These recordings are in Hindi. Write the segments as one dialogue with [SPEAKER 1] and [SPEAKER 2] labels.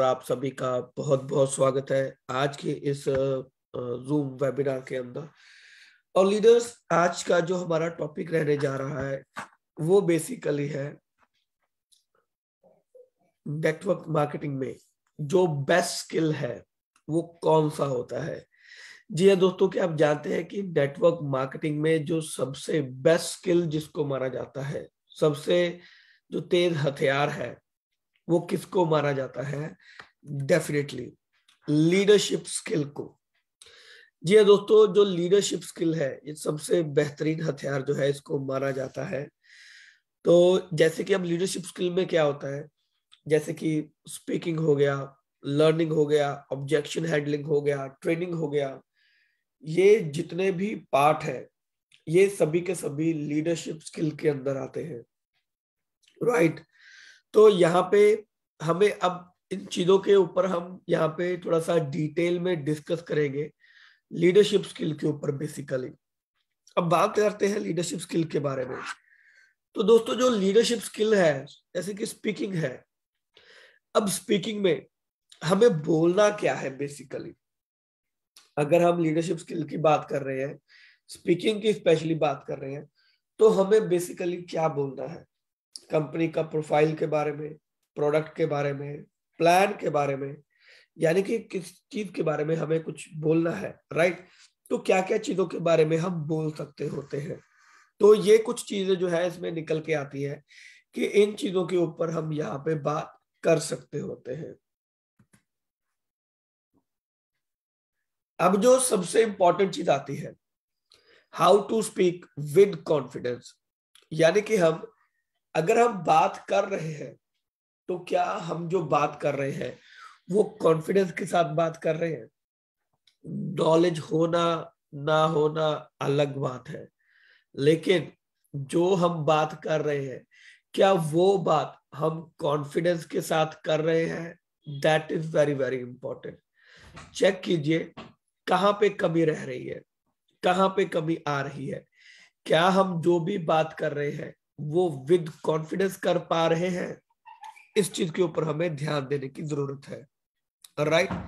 [SPEAKER 1] और आप सभी का बहुत बहुत स्वागत है आज के इस जूम वेबिनार के अंदर और लीडर्स आज का जो हमारा टॉपिक रहने जा रहा है वो बेसिकली है नेटवर्क मार्केटिंग में जो बेस्ट स्किल है वो कौन सा होता है जी हाँ दोस्तों क्या आप जानते हैं कि नेटवर्क मार्केटिंग में जो सबसे बेस्ट स्किल जिसको माना जाता है सबसे जो तेज हथियार है वो किसको मारा जाता है डेफिनेटली लीडरशिप स्किल को जी हाँ दोस्तों जो लीडरशिप स्किल है ये सबसे बेहतरीन हथियार जो है इसको मारा जाता है तो जैसे कि अब लीडरशिप स्किल में क्या होता है जैसे कि स्पीकिंग हो गया लर्निंग हो गया ऑब्जेक्शन हैंडलिंग हो गया ट्रेनिंग हो गया ये जितने भी पार्ट है ये सभी के सभी लीडरशिप स्किल के अंदर आते हैं राइट right? तो यहाँ पे हमें अब इन चीजों के ऊपर हम यहाँ पे थोड़ा सा डिटेल में डिस्कस करेंगे लीडरशिप स्किल के ऊपर बेसिकली अब बात करते हैं लीडरशिप स्किल के बारे में तो दोस्तों जो लीडरशिप स्किल है जैसे कि स्पीकिंग है अब स्पीकिंग में हमें बोलना क्या है बेसिकली अगर हम लीडरशिप स्किल की बात कर रहे हैं स्पीकिंग की स्पेशली बात कर रहे हैं तो हमें बेसिकली क्या बोलना है कंपनी का प्रोफाइल के बारे में प्रोडक्ट के बारे में प्लान के बारे में यानी कि किस चीज के बारे में हमें कुछ बोलना है राइट तो क्या क्या चीजों के बारे में हम बोल सकते होते हैं तो ये कुछ चीजें जो है इसमें निकल के आती है कि इन चीजों के ऊपर हम यहाँ पे बात कर सकते होते हैं अब जो सबसे इंपॉर्टेंट चीज आती है how to speak with confidence यानी कि हम अगर हम बात कर रहे हैं तो क्या हम जो बात कर रहे हैं वो कॉन्फिडेंस के साथ बात कर रहे हैं नॉलेज होना ना होना अलग बात है लेकिन जो हम बात कर रहे हैं क्या वो बात हम कॉन्फिडेंस के साथ कर रहे हैं that is very very important check कीजिए कहाँ पे कमी रह रही है कहाँ पे कमी आ रही है क्या हम जो भी बात कर रहे हैं वो विद कॉन्फिडेंस कर पा रहे हैं इस चीज के ऊपर हमें ध्यान देने की जरूरत है राइट right?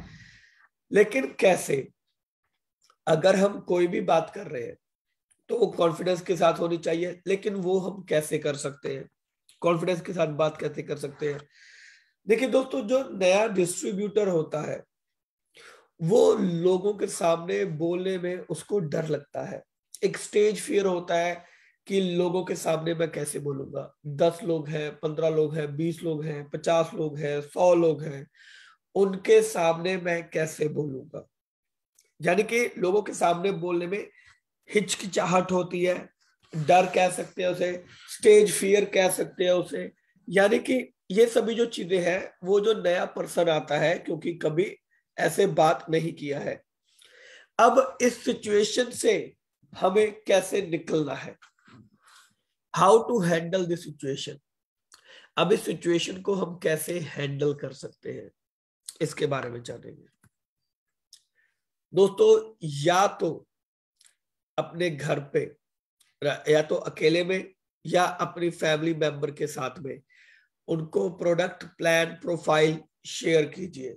[SPEAKER 1] लेकिन कैसे अगर हम कोई भी बात कर रहे हैं तो वो कॉन्फिडेंस के साथ होनी चाहिए लेकिन वो हम कैसे कर सकते हैं कॉन्फिडेंस के साथ बात कैसे कर सकते हैं देखिए दोस्तों जो नया डिस्ट्रीब्यूटर होता है वो लोगों के सामने बोलने में उसको डर लगता है एक स्टेज फियर होता है कि लोगों के सामने मैं कैसे बोलूंगा दस लोग हैं पंद्रह लोग हैं बीस लोग हैं पचास लोग हैं सौ लोग हैं उनके सामने मैं कैसे बोलूंगा यानी कि लोगों के सामने बोलने में हिचकिचाहट होती है डर कह सकते हैं उसे स्टेज फियर कह सकते हैं उसे यानी कि ये सभी जो चीजें हैं वो जो नया पर्सन आता है क्योंकि कभी ऐसे बात नहीं किया है अब इस सिचुएशन से हमें कैसे निकलना है how to handle this situation अब इस सिचुएशन को हम कैसे हैंडल कर सकते हैं इसके बारे में जानेंगे दोस्तों या तो अपने घर पे या तो अकेले में या अपनी फैमिली मेंबर के साथ में उनको प्रोडक्ट प्लान प्रोफाइल शेयर कीजिए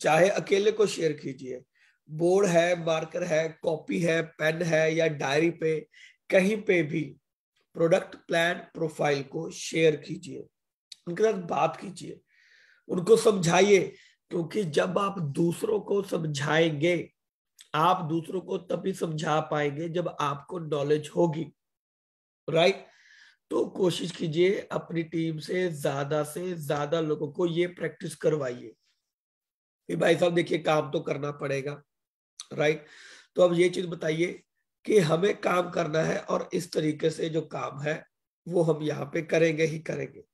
[SPEAKER 1] चाहे अकेले को शेयर कीजिए बोर्ड है मार्कर है कॉपी है पेन है या डायरी पे कहीं पे भी प्रोडक्ट प्लान प्रोफाइल को शेयर कीजिए उनके साथ बात कीजिए उनको समझाइए क्योंकि जब आप दूसरों को समझाएंगे आप दूसरों को तभी समझा पाएंगे जब आपको नॉलेज होगी राइट तो कोशिश कीजिए अपनी टीम से ज्यादा से ज्यादा लोगों को ये प्रैक्टिस करवाइए भाई साहब देखिए काम तो करना पड़ेगा राइट तो अब ये चीज बताइए कि हमें काम करना है और इस तरीके से जो काम है वो हम यहाँ पे करेंगे ही करेंगे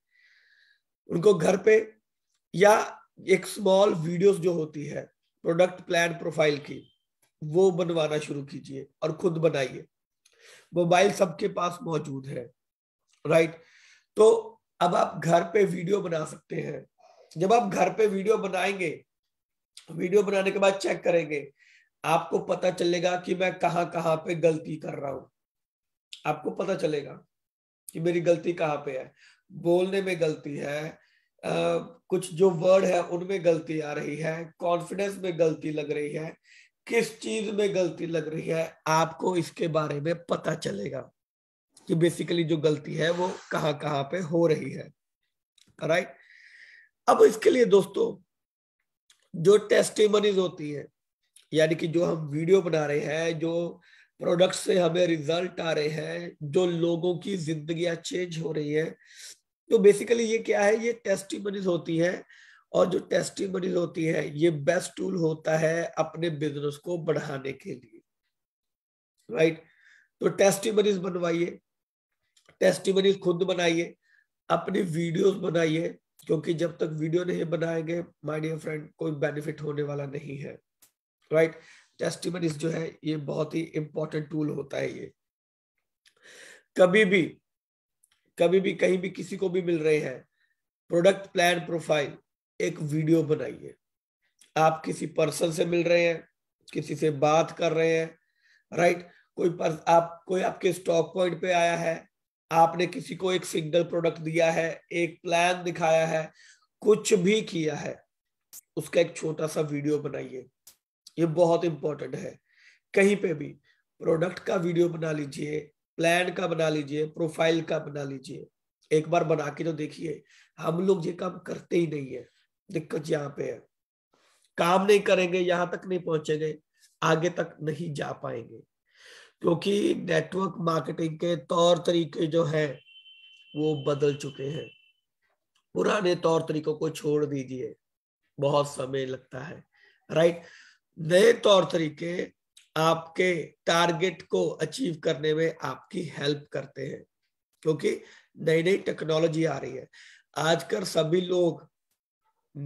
[SPEAKER 1] उनको घर पे या एक स्मॉल वीडियोस जो होती है प्रोडक्ट प्लान प्रोफाइल की वो बनवाना शुरू कीजिए और खुद बनाइए मोबाइल सबके पास मौजूद है राइट तो अब आप घर पे वीडियो बना सकते हैं जब आप घर पे वीडियो बनाएंगे वीडियो बनाने के बाद चेक करेंगे आपको पता चलेगा कि मैं कहाँ कहाँ पे गलती कर रहा हूं आपको पता चलेगा कि मेरी गलती कहाँ पे है बोलने में गलती है आ, कुछ जो वर्ड है उनमें गलती आ रही है कॉन्फिडेंस में गलती लग रही है किस चीज में गलती लग रही है आपको इसके बारे में पता चलेगा कि बेसिकली जो गलती है वो कहाँ कहाँ पे हो रही है राइट अब इसके लिए दोस्तों जो टेस्टिमनीज होती है यानी कि जो हम वीडियो बना रहे हैं जो प्रोडक्ट से हमें रिजल्ट आ रहे हैं जो लोगों की जिंदगी चेंज हो रही है तो बेसिकली ये क्या है ये टेस्टिमनीज होती है और जो टेस्टिमनीज होती है ये बेस्ट टूल होता है अपने बिजनेस को बढ़ाने के लिए राइट तो टेस्टिमनीज बनवाइए टेस्टिमनीज खुद बनाइए अपनी वीडियोस बनाइए क्योंकि जब तक वीडियो नहीं बनाएंगे माय डियर फ्रेंड कोई बेनिफिट होने वाला नहीं है राइट right? टेस्टिमनीज जो है ये बहुत ही इंपॉर्टेंट टूल होता है ये कभी भी कभी भी कहीं भी किसी को भी मिल रहे हैं प्रोडक्ट प्लान प्रोफाइल एक वीडियो बनाइए आप किसी पर्सन से मिल रहे हैं किसी से बात कर रहे हैं राइट कोई पर्स आप कोई आपके स्टॉक पॉइंट पे आया है आपने किसी को एक सिंगल प्रोडक्ट दिया है एक प्लान दिखाया है कुछ भी किया है उसका एक छोटा सा वीडियो बनाइए ये बहुत इंपॉर्टेंट है कहीं पे भी प्रोडक्ट का वीडियो बना लीजिए प्लान का बना लीजिए प्रोफाइल का बना लीजिए एक बार बना के तो देखिए हम लोग ये काम करते ही नहीं है दिक्कत यहाँ पे है काम नहीं करेंगे यहां तक नहीं पहुंचेंगे आगे तक नहीं जा पाएंगे क्योंकि नेटवर्क मार्केटिंग के तौर तरीके जो है वो बदल चुके हैं पुराने तौर तरीकों को छोड़ दीजिए बहुत समय लगता है राइट नए तौर तरीके आपके टारगेट को अचीव करने में आपकी हेल्प करते हैं क्योंकि नई नई टेक्नोलॉजी आ रही है आजकल सभी लोग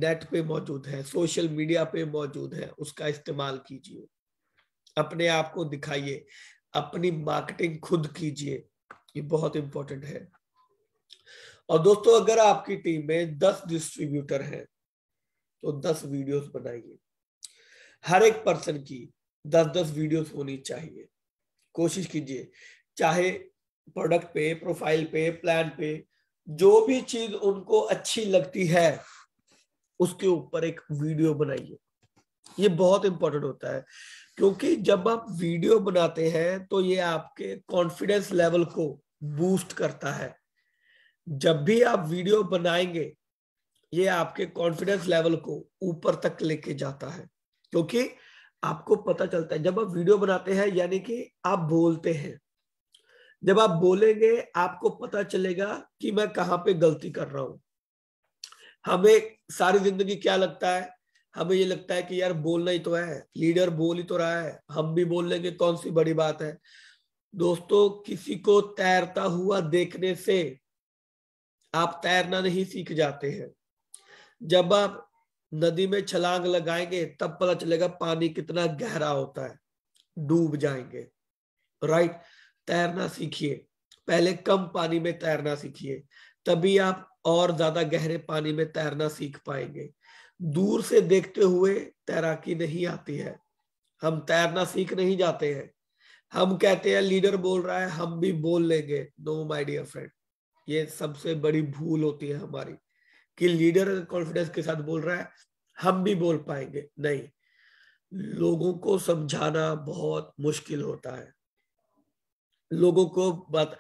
[SPEAKER 1] नेट पे मौजूद है सोशल मीडिया पे मौजूद है उसका इस्तेमाल कीजिए अपने आप को दिखाइए अपनी मार्केटिंग खुद कीजिए ये बहुत इंपॉर्टेंट है और दोस्तों अगर आपकी टीम में दस डिस्ट्रीब्यूटर हैं तो दस वीडियोस बनाइए हर एक पर्सन की दस दस वीडियोस होनी चाहिए कोशिश कीजिए चाहे प्रोडक्ट पे प्रोफाइल पे प्लान पे जो भी चीज उनको अच्छी लगती है उसके ऊपर एक वीडियो बनाइए ये बहुत इंपॉर्टेंट होता है क्योंकि जब आप वीडियो बनाते हैं तो ये आपके कॉन्फिडेंस लेवल को बूस्ट करता है जब भी आप वीडियो बनाएंगे ये आपके कॉन्फिडेंस लेवल को ऊपर तक लेके जाता है क्योंकि आपको पता चलता है जब आप वीडियो बनाते हैं यानी कि आप बोलते हैं जब आप बोलेंगे आपको पता चलेगा कि मैं कहाँ पे गलती कर रहा हूं हमें सारी जिंदगी क्या लगता है हमें ये लगता है कि यार बोलना ही तो है लीडर बोल ही तो रहा है हम भी बोल लेंगे कौन सी बड़ी बात है दोस्तों किसी को तैरता हुआ देखने से आप तैरना नहीं सीख जाते हैं जब आप नदी में छलांग लगाएंगे तब पता चलेगा पानी कितना गहरा होता है डूब जाएंगे राइट तैरना सीखिए पहले कम पानी में तैरना सीखिए तभी आप और ज्यादा गहरे पानी में तैरना सीख पाएंगे दूर से देखते हुए तैराकी नहीं आती है हम तैरना सीख नहीं जाते हैं हम कहते हैं लीडर बोल रहा है हम भी बोल लेंगे नो माय डियर फ्रेंड ये सबसे बड़ी भूल होती है हमारी कि लीडर कॉन्फिडेंस के साथ बोल रहा है हम भी बोल पाएंगे नहीं लोगों को समझाना बहुत मुश्किल होता है लोगों को बात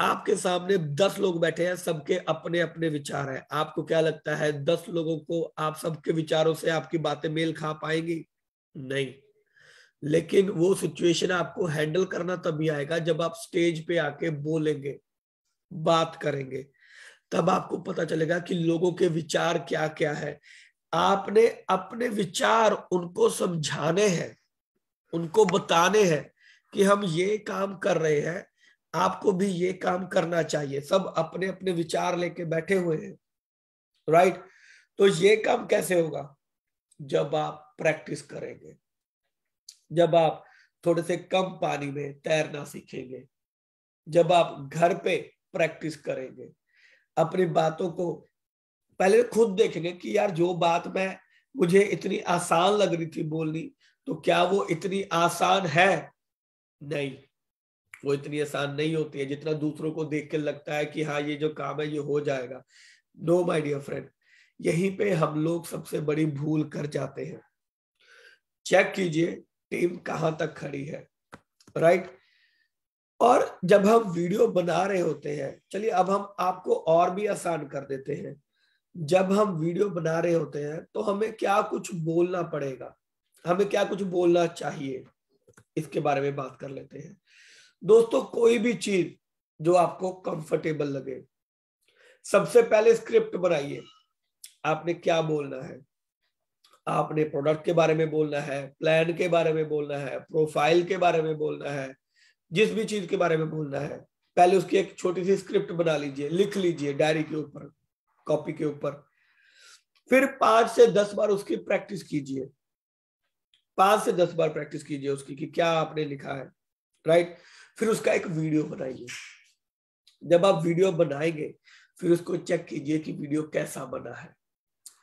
[SPEAKER 1] आपके सामने दस लोग बैठे हैं सबके अपने अपने विचार हैं आपको क्या लगता है दस लोगों को आप सबके विचारों से आपकी बातें मेल खा पाएंगी नहीं लेकिन वो सिचुएशन आपको हैंडल करना तभी आएगा जब आप स्टेज पे आके बोलेंगे बात करेंगे तब आपको पता चलेगा कि लोगों के विचार क्या क्या है आपने अपने विचार उनको समझाने हैं उनको बताने हैं कि हम ये काम कर रहे हैं आपको भी ये काम करना चाहिए सब अपने अपने विचार लेके बैठे हुए हैं राइट तो ये काम कैसे होगा जब आप प्रैक्टिस करेंगे जब आप थोड़े से कम पानी में तैरना सीखेंगे जब आप घर पे प्रैक्टिस करेंगे अपनी बातों को पहले खुद देखेंगे कि यार जो बात मैं मुझे इतनी आसान लग रही थी बोलनी तो क्या वो इतनी आसान है नहीं वो इतनी आसान नहीं होती है जितना दूसरों को देख के लगता है कि हाँ ये जो काम है ये हो जाएगा नो माय डियर फ्रेंड यहीं पे हम लोग सबसे बड़ी भूल कर जाते हैं चेक कीजिए टीम कहां तक खड़ी है राइट right? और जब हम वीडियो बना रहे होते हैं चलिए अब हम आपको और भी आसान कर देते हैं जब हम वीडियो बना रहे होते हैं तो हमें क्या कुछ बोलना पड़ेगा हमें क्या कुछ बोलना चाहिए इसके बारे में बात कर लेते हैं दोस्तों कोई भी चीज जो आपको कंफर्टेबल लगे सबसे पहले स्क्रिप्ट बनाइए आपने क्या बोलना है आपने प्रोडक्ट के बारे में बोलना है प्लान के बारे में बोलना है प्रोफाइल के बारे में बोलना है जिस भी चीज के बारे में बोलना है पहले उसकी एक छोटी सी स्क्रिप्ट बना लीजिए लिख लीजिए डायरी के ऊपर कॉपी के ऊपर फिर पांच से दस बार उसकी प्रैक्टिस कीजिए पांच से दस बार प्रैक्टिस कीजिए उसकी कि क्या आपने लिखा है राइट फिर उसका एक वीडियो बनाइए जब आप वीडियो बनाएंगे फिर उसको चेक कीजिए कि वीडियो कैसा बना है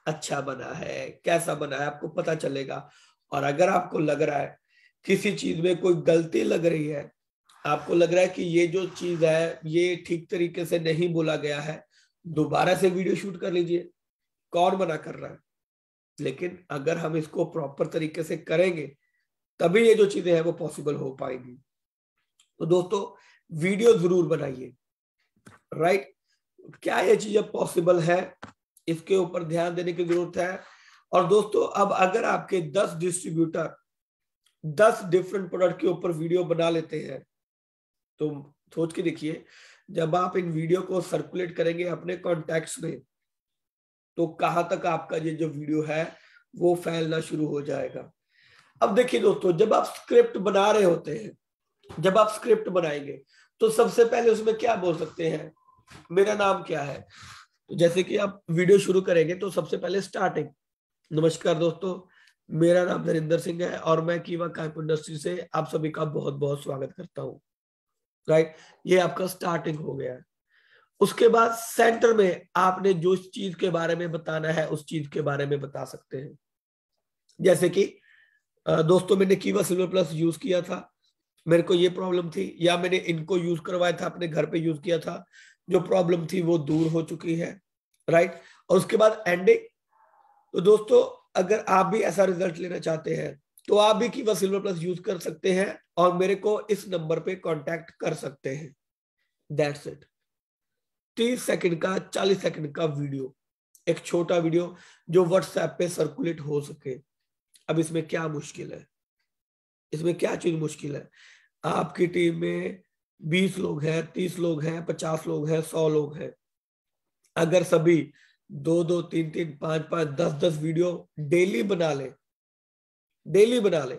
[SPEAKER 1] अच्छा बना है कैसा बना है आपको पता चलेगा और अगर आपको लग रहा है किसी चीज में कोई गलती लग रही है आपको लग रहा है कि ये जो चीज है ये ठीक तरीके से नहीं बोला गया है दोबारा से वीडियो शूट कर लीजिए कौन मना कर रहा है लेकिन अगर हम इसको प्रॉपर तरीके से करेंगे तभी ये जो चीजें हैं वो पॉसिबल हो पाएंगी तो दोस्तों वीडियो जरूर बनाइए राइट क्या ये चीजें पॉसिबल है इसके ऊपर ध्यान देने की जरूरत है और दोस्तों अब अगर आपके 10 डिस्ट्रीब्यूटर 10 डिफरेंट प्रोडक्ट के ऊपर वीडियो बना लेते हैं तो सोच के देखिए जब आप इन वीडियो को सर्कुलेट करेंगे अपने कॉन्टेक्ट में तो कहां तक आपका ये जो वीडियो है वो फैलना शुरू हो जाएगा अब देखिए दोस्तों जब आप स्क्रिप्ट बना रहे होते हैं जब आप स्क्रिप्ट बनाएंगे तो सबसे पहले उसमें क्या बोल सकते हैं मेरा नाम क्या है तो जैसे कि आप वीडियो शुरू करेंगे तो सबसे पहले स्टार्टिंग नमस्कार दोस्तों मेरा नाम नरेंद्र सिंह है और मैं कीवा काइप इंडस्ट्री से आप सभी का बहुत बहुत स्वागत करता हूँ राइट ये आपका स्टार्टिंग हो गया उसके बाद सेंटर में आपने जो चीज के बारे में बताना है उस चीज के बारे में बता सकते हैं जैसे कि दोस्तों मैंने कीवा सिल्वर प्लस यूज किया था मेरे को ये प्रॉब्लम थी या मैंने इनको यूज करवाया था अपने घर पे यूज किया था जो प्रॉब्लम थी वो दूर हो चुकी है राइट और उसके बाद एंडिंग तो दोस्तों अगर आप भी ऐसा रिजल्ट लेना चाहते हैं तो आप भी कीवा सिल्वर प्लस यूज कर सकते हैं और मेरे को इस नंबर पे कांटेक्ट कर सकते हैं दैट्स इट तीस सेकंड का चालीस सेकंड का वीडियो एक छोटा वीडियो जो व्हाट्सएप पे सर्कुलेट हो सके अब इसमें क्या मुश्किल है इसमें क्या चीज मुश्किल है आपकी टीम में बीस लोग हैं तीस लोग हैं पचास लोग हैं सौ लोग हैं अगर सभी दो दो तीन तीन पांच पांच दस दस वीडियो डेली बना ले डेली बना ले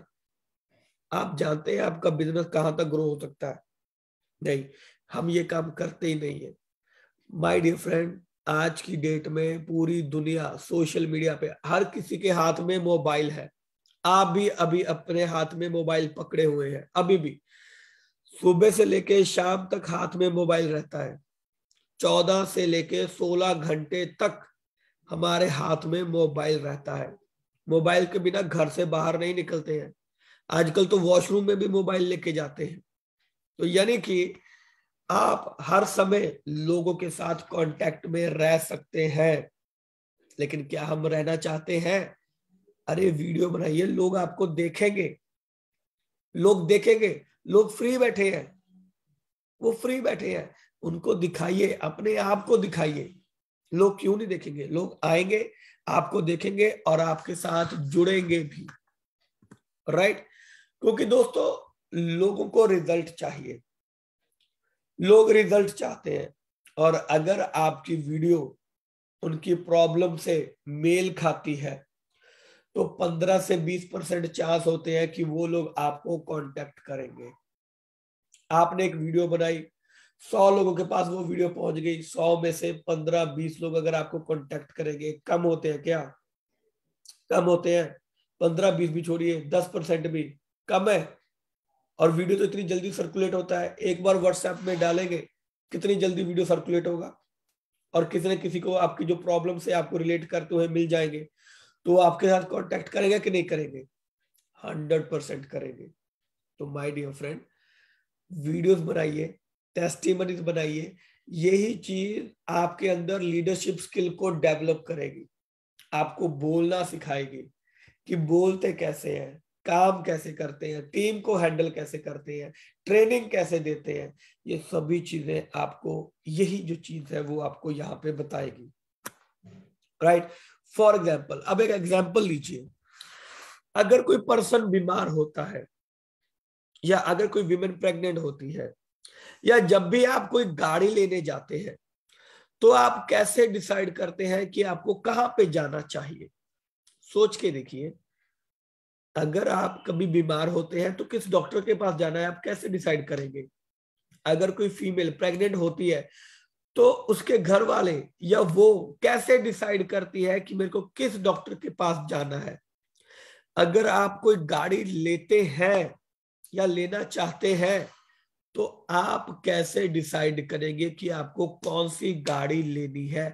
[SPEAKER 1] आप जानते हैं आपका बिजनेस कहां तक ग्रो हो सकता है नहीं हम ये काम करते ही नहीं है माय डियर फ्रेंड आज की डेट में पूरी दुनिया सोशल मीडिया पे हर किसी के हाथ में मोबाइल है आप भी अभी अपने हाथ में मोबाइल पकड़े हुए हैं अभी भी सुबह से लेके शाम तक हाथ में मोबाइल रहता है चौदह से लेके सोलह घंटे तक हमारे हाथ में मोबाइल रहता है मोबाइल के बिना घर से बाहर नहीं निकलते हैं आजकल तो वॉशरूम में भी मोबाइल लेके जाते हैं तो यानी कि आप हर समय लोगों के साथ कांटेक्ट में रह सकते हैं लेकिन क्या हम रहना चाहते हैं अरे वीडियो बनाइए लोग आपको देखेंगे लोग देखेंगे लोग फ्री बैठे हैं वो फ्री बैठे हैं उनको दिखाइए अपने आप को दिखाइए लोग क्यों नहीं देखेंगे लोग आएंगे आपको देखेंगे और आपके साथ जुड़ेंगे भी राइट क्योंकि दोस्तों लोगों को रिजल्ट चाहिए लोग रिजल्ट चाहते हैं और अगर आपकी वीडियो उनकी प्रॉब्लम से मेल खाती है तो 15 से 20 परसेंट चांस होते हैं कि वो लोग आपको कांटेक्ट करेंगे आपने एक वीडियो बनाई सौ लोगों के पास वो वीडियो पहुंच गई सौ में से पंद्रह बीस लोग अगर आपको कांटेक्ट करेंगे कम होते हैं क्या कम होते हैं पंद्रह बीस भी छोड़िए दस परसेंट भी कम है और वीडियो तो इतनी जल्दी सर्कुलेट होता है एक बार व्हाट्सएप में डालेंगे कितनी जल्दी वीडियो सर्कुलेट होगा और किसी न किसी को आपकी जो प्रॉब्लम से आपको रिलेट करते हुए मिल जाएंगे तो आपके साथ कॉन्टेक्ट करेंगे कि नहीं करेंगे हंड्रेड परसेंट करेंगे तो माई डियर फ्रेंड वीडियोज बनाइए टेस्टिमनी तो बनाइए यही चीज आपके अंदर लीडरशिप स्किल को डेवलप करेगी आपको बोलना सिखाएगी कि बोलते कैसे हैं काम कैसे करते हैं टीम को हैंडल कैसे करते हैं ट्रेनिंग कैसे देते हैं ये सभी चीजें आपको यही जो चीज है वो आपको यहाँ पे बताएगी राइट फॉर एग्जाम्पल अब एक एग्जाम्पल लीजिए अगर कोई पर्सन बीमार होता है या अगर कोई विमेन प्रेग्नेंट होती है या जब भी आप कोई गाड़ी लेने जाते हैं तो आप कैसे डिसाइड करते हैं कि आपको कहां पे जाना चाहिए सोच के देखिए अगर आप कभी बीमार होते हैं तो किस डॉक्टर के पास जाना है आप कैसे डिसाइड करेंगे अगर कोई फीमेल प्रेग्नेंट होती है तो उसके घर वाले या वो कैसे डिसाइड करती है कि मेरे को किस डॉक्टर के पास जाना है अगर आप कोई गाड़ी लेते हैं या लेना चाहते हैं तो आप कैसे डिसाइड करेंगे कि आपको कौन सी गाड़ी लेनी है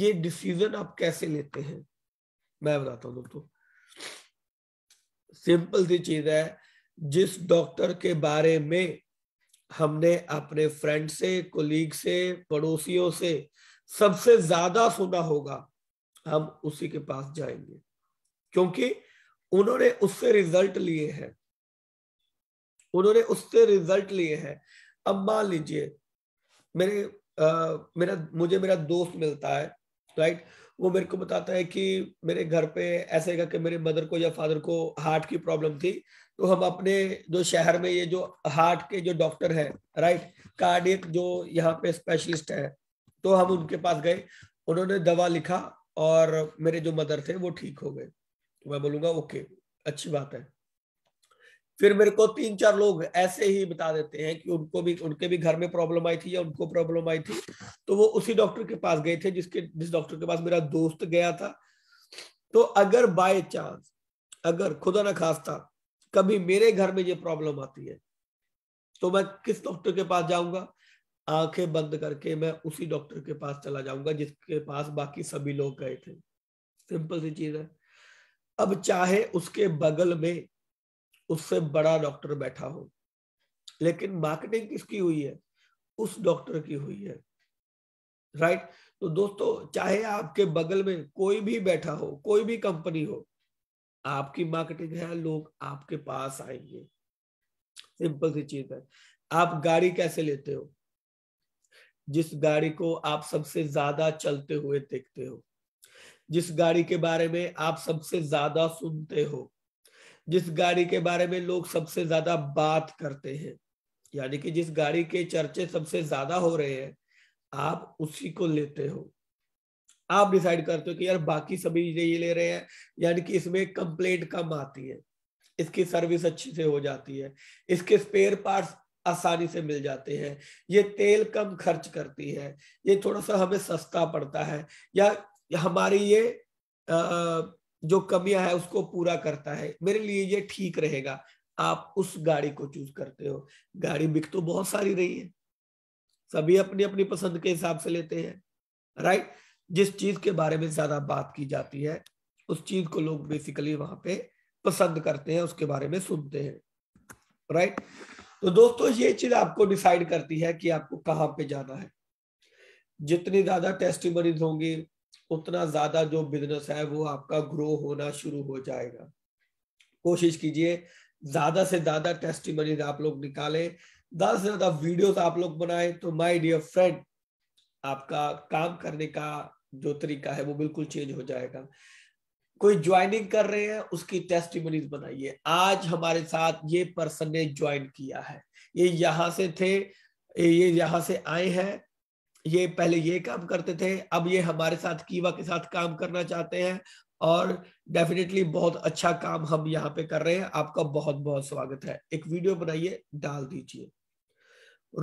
[SPEAKER 1] ये डिसीजन आप कैसे लेते हैं मैं बताता हूं दोस्तों सिंपल सी चीज है जिस डॉक्टर के बारे में हमने अपने फ्रेंड से कोलीग से पड़ोसियों से सबसे ज्यादा सुना होगा हम उसी के पास जाएंगे क्योंकि उन्होंने उससे रिजल्ट लिए हैं उन्होंने उससे रिजल्ट लिए हैं अब मान लीजिए मेरे आ, मेरा मुझे मेरा दोस्त मिलता है राइट वो मेरे को बताता है कि मेरे घर पे ऐसे का कि मेरे मदर को या फादर को हार्ट की प्रॉब्लम थी तो हम अपने जो शहर में ये जो हार्ट के जो डॉक्टर हैं राइट कार्डियक जो यहाँ पे स्पेशलिस्ट है तो हम उनके पास गए उन्होंने दवा लिखा और मेरे जो मदर थे वो ठीक हो गए मैं बोलूँगा ओके अच्छी बात है फिर मेरे को तीन चार लोग ऐसे ही बता देते हैं कि उनको भी उनके भी घर में प्रॉब्लम आई थी या उनको प्रॉब्लम आई थी तो वो उसी डॉक्टर के पास गए थे जिसके जिस डॉक्टर के पास मेरा दोस्त गया था तो अगर बाय चांस अगर खुदा ना खास्ता कभी मेरे घर में ये प्रॉब्लम आती है तो मैं किस डॉक्टर के पास जाऊंगा आंखें बंद करके मैं उसी डॉक्टर के पास चला जाऊंगा जिसके पास बाकी सभी लोग गए थे सिंपल सी चीज है अब चाहे उसके बगल में उससे बड़ा डॉक्टर बैठा हो लेकिन मार्केटिंग किसकी हुई है उस डॉक्टर की हुई है राइट तो दोस्तों चाहे आपके बगल में कोई भी बैठा हो कोई भी कंपनी हो आपकी मार्केटिंग है लोग आपके पास आएंगे सिंपल सी चीज है आप गाड़ी कैसे लेते हो जिस गाड़ी को आप सबसे ज्यादा चलते हुए देखते हो जिस गाड़ी के बारे में आप सबसे ज्यादा सुनते हो जिस गाड़ी के बारे में लोग सबसे ज्यादा बात करते हैं यानी कि जिस गाड़ी के चर्चे सबसे ज्यादा हो रहे हैं आप उसी को लेते हो आप डिसाइड करते हो कि यार बाकी सभी ये ले रहे हैं यानी कि इसमें कंप्लेंट कम आती है इसकी सर्विस अच्छी से हो जाती है इसके स्पेयर पार्ट्स आसानी से मिल जाते हैं ये तेल कम खर्च करती है ये थोड़ा सा हमें सस्ता पड़ता है या हमारी ये जो कमियां है उसको पूरा करता है मेरे लिए ये ठीक रहेगा आप उस गाड़ी को चूज करते हो गाड़ी बिक तो बहुत सारी रही है सभी अपनी अपनी पसंद के हिसाब से लेते हैं राइट जिस चीज के बारे में ज्यादा बात की जाती है उस चीज को लोग बेसिकली वहां पे पसंद करते हैं उसके बारे में सुनते हैं राइट तो दोस्तों ये चीज आपको डिसाइड करती है कि आपको कहाँ पे जाना है जितनी ज्यादा टेस्टिमनीज होंगी उतना ज्यादा जो बिजनेस है वो आपका ग्रो होना शुरू हो जाएगा कोशिश कीजिए ज्यादा से ज्यादा टेस्टिमनीज आप लोग निकालें ज्यादा से ज्यादा वीडियो आप लोग बनाएं तो माय डियर फ्रेंड आपका काम करने का जो तरीका है वो बिल्कुल चेंज हो जाएगा कोई ज्वाइनिंग कर रहे हैं उसकी टेस्टिमनीज बनाइए आज हमारे साथ ये पर्सन ने ज्वाइन किया है ये यहाँ से थे ये यहां से आए हैं ये पहले ये काम करते थे अब ये हमारे साथ कीवा के साथ काम करना चाहते हैं और डेफिनेटली बहुत अच्छा काम हम यहाँ पे कर रहे हैं आपका बहुत बहुत स्वागत है एक वीडियो बनाइए डाल दीजिए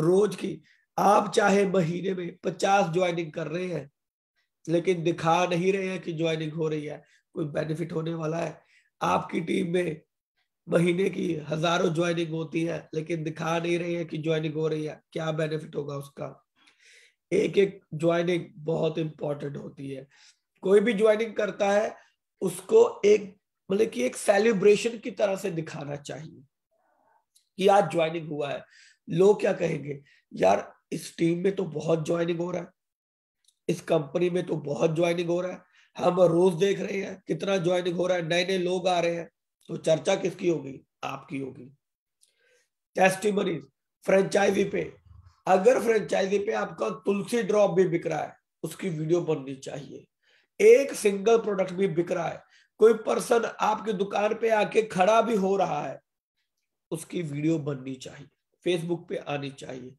[SPEAKER 1] रोज की आप चाहे महीने में पचास ज्वाइनिंग कर रहे हैं लेकिन दिखा नहीं रहे हैं कि ज्वाइनिंग हो रही है कोई बेनिफिट होने वाला है आपकी टीम में महीने की हजारों ज्वाइनिंग होती है लेकिन दिखा नहीं रहे हैं कि ज्वाइनिंग हो रही है क्या बेनिफिट होगा उसका एक एक ज्वाइनिंग बहुत इंपॉर्टेंट होती है कोई भी ज्वाइनिंग करता है उसको एक मतलब कि एक सेलिब्रेशन की तरह से दिखाना चाहिए कि आज ज्वाइनिंग हुआ है लोग क्या कहेंगे यार इस टीम में तो बहुत ज्वाइनिंग हो रहा है इस कंपनी में तो बहुत ज्वाइनिंग हो रहा है हम रोज देख रहे हैं कितना ज्वाइनिंग हो रहा है नए नए लोग आ रहे हैं तो चर्चा किसकी होगी आपकी होगी टेस्टिमनीज फ्रेंचाइजी पे अगर फ्रेंचाइजी पे आपका तुलसी ड्रॉप भी बिक रहा है उसकी वीडियो बननी चाहिए एक सिंगल प्रोडक्ट भी बिक रहा है कोई पर्सन आपकी दुकान पे आके खड़ा भी हो रहा है उसकी वीडियो बननी चाहिए फेसबुक पे आनी चाहिए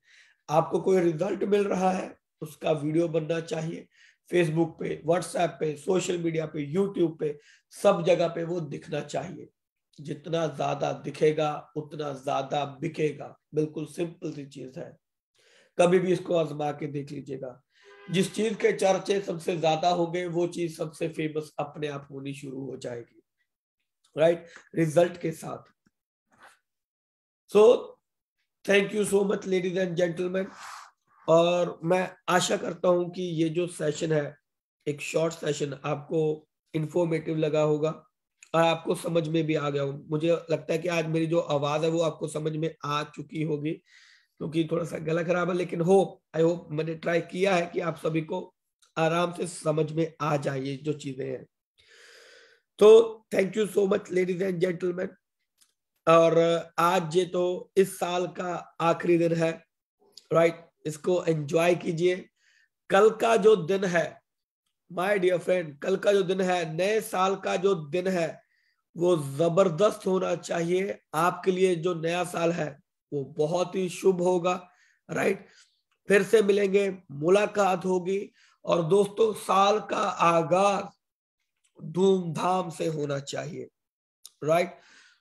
[SPEAKER 1] आपको कोई रिजल्ट मिल रहा है उसका वीडियो बनना चाहिए फेसबुक पे व्हाट्सएप पे सोशल मीडिया पे यूट्यूब पे सब जगह पे वो दिखना चाहिए जितना ज्यादा दिखेगा उतना ज्यादा बिकेगा बिल्कुल सिंपल सी चीज है कभी भी इसको आजमा के देख लीजिएगा जिस चीज के चर्चे सबसे ज्यादा होंगे वो चीज सबसे फेमस अपने आप होनी शुरू हो जाएगी राइट रिजल्ट के साथ so thank you so much ladies and gentleman और मैं आशा करता हूं कि ये जो सेशन है एक शॉर्ट सेशन आपको इंफॉर्मेटिव लगा होगा और आपको समझ में भी आ गया हो मुझे लगता है कि आज मेरी जो आवाज है वो आपको समझ में आ चुकी होगी क्योंकि थोड़ा सा गला खराब है लेकिन होप आई होप मैंने ट्राई किया है कि आप सभी को आराम से समझ में आ जाए जो चीजें हैं तो thank you so much ladies and gentleman और uh, आज ये तो इस साल का आखिरी दिन है राइट इसको एंजॉय कीजिए कल का जो दिन है माय डियर फ्रेंड कल का जो दिन है नए साल का जो दिन है वो जबरदस्त होना चाहिए आपके लिए जो नया साल है वो बहुत ही शुभ होगा राइट फिर से मिलेंगे मुलाकात होगी और दोस्तों साल का आगाज धूमधाम से होना चाहिए राइट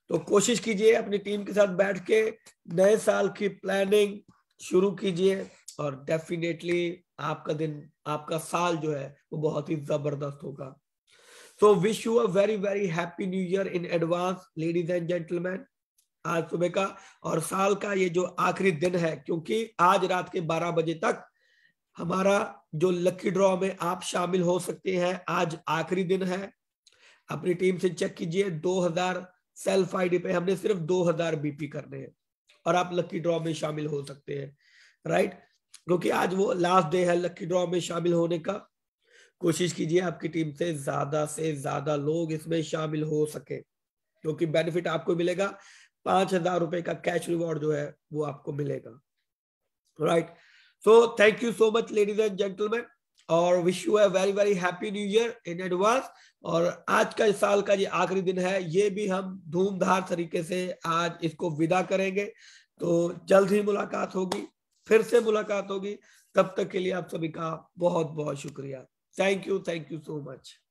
[SPEAKER 1] तो कोशिश कीजिए अपनी टीम के साथ बैठ के नए साल की प्लानिंग शुरू कीजिए और डेफिनेटली आपका दिन आपका साल जो है वो बहुत ही जबरदस्त होगा so wish you a very very happy new year in advance ladies and gentleman आज सुबह का और साल का ये जो आखिरी दिन है क्योंकि आज रात के 12 बजे तक हमारा जो लकी ड्रॉ में आप शामिल हो सकते हैं आज आखिरी दिन है अपनी टीम से चेक कीजिए 2000 सेल्फ आईडी पे हमने सिर्फ 2000 बीपी करने हैं और आप लकी ड्रॉ में शामिल हो सकते हैं राइट क्योंकि आज वो लास्ट डे है लकी ड्रॉ में शामिल होने का कोशिश कीजिए आपकी टीम से ज्यादा से ज्यादा लोग इसमें शामिल हो सके क्योंकि बेनिफिट आपको मिलेगा पांच हजार रुपए का कैश रिवॉर्ड जो है वो आपको मिलेगा right so thank you so much ladies and gentleman और wish you very very happy new year in advance और आज का इस साल का ये आखिरी दिन है ये भी हम धूमधार तरीके से आज इसको विदा करेंगे तो जल्द ही मुलाकात होगी फिर से मुलाकात होगी तब तक के लिए आप सभी का बहुत बहुत शुक्रिया thank you thank you so much